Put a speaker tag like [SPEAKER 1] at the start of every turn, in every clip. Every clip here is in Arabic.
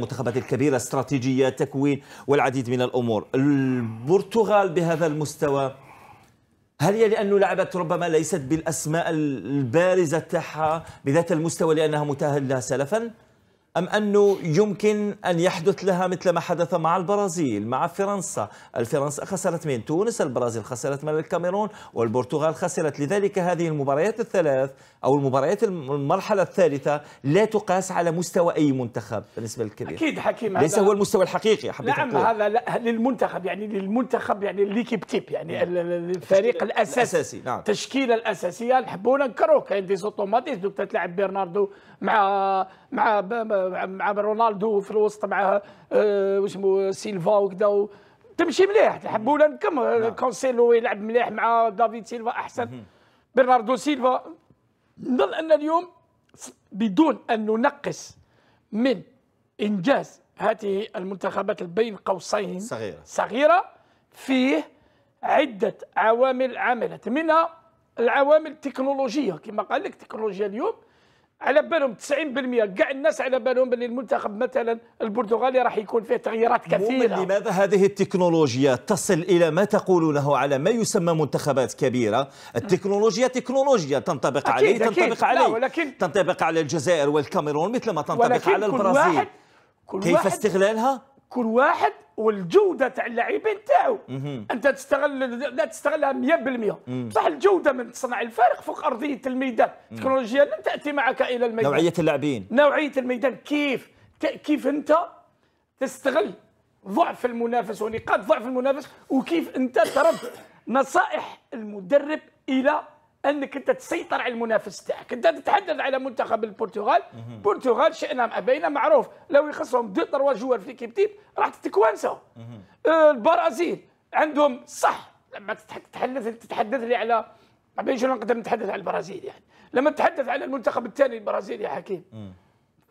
[SPEAKER 1] المنتخبات الكبيرة استراتيجية تكوين والعديد من الأمور البرتغال بهذا المستوى هل هي لأنه لعبت ربما ليست بالأسماء البارزة تاعها بذات المستوى لأنها متأهلة سلفاً؟ أم أنه يمكن أن يحدث لها مثل ما حدث مع البرازيل مع فرنسا الفرنسا خسرت من تونس البرازيل خسرت من الكاميرون والبرتغال خسرت لذلك هذه المباريات الثلاث أو المباريات المرحلة الثالثة لا تقاس على مستوى أي منتخب بالنسبة للكبير أكيد
[SPEAKER 2] حكيم ليس هو المستوى
[SPEAKER 1] الحقيقي حبيت نعم أقول. هذا
[SPEAKER 2] لا للمنتخب يعني للمنتخب يعني ليكيب تيب يعني نعم. الفريق الأساسي, الأساسي. نعم. التشكيلة الأساسية نحبونا نكروه كاين دي سوتوماتيس دوك تلعب برناردو مع مع مع رونالدو في الوسط مع آه، واسمو سيلفا وكذا تمشي مليح الحبوله نكم آه، نعم. كونسيلو يلعب مليح مع دافيد سيلفا احسن برناردو سيلفا نظن ان اليوم بدون ان ننقص من انجاز هذه المنتخبات بين قوسين صغيره صغيره فيه عده عوامل عملت منها العوامل التكنولوجيه كما قال لك التكنولوجيا اليوم على بالهم 90% كاع الناس على بالهم باللي المنتخب مثلا البرتغالي راح يكون فيه تغييرات كثيره
[SPEAKER 1] لماذا هذه التكنولوجيا تصل الى ما تقولونه على ما يسمى منتخبات كبيره التكنولوجيا تكنولوجيا تنطبق عليه أكيد تنطبق عليه ولكن تنطبق على الجزائر والكاميرون مثل ما تنطبق على البرازيل
[SPEAKER 2] كل واحد كيف استغلالها كل واحد والجوده تاع اللاعبين تاعو انت تستغل لا تستغلها 100% بصح الجوده من تصنع الفارق فوق ارضيه الميدان التكنولوجيا لن تاتي معك الى الميدان نوعيه اللاعبين نوعيه الميدان كيف كيف انت تستغل ضعف المنافس ونقاط ضعف المنافس وكيف انت ترد نصائح المدرب الى انك انت تسيطر على المنافس تاعك انت تتحدث على منتخب البرتغال البرتغال شئنا ام ابينا معروف لو يخصهم دو تروا جوار في كيب تيب راح تتكوانسوا آه، البرازيل عندهم صح لما تتحدث تتحدث لي على ما بين شنو نقدر نتحدث على البرازيل يعني لما تتحدث على المنتخب الثاني البرازيلي يا حكيم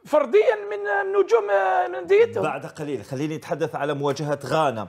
[SPEAKER 2] فرديا من آه، نجوم آه، من ديتهم بعد قليل خليني اتحدث على مواجهه غانا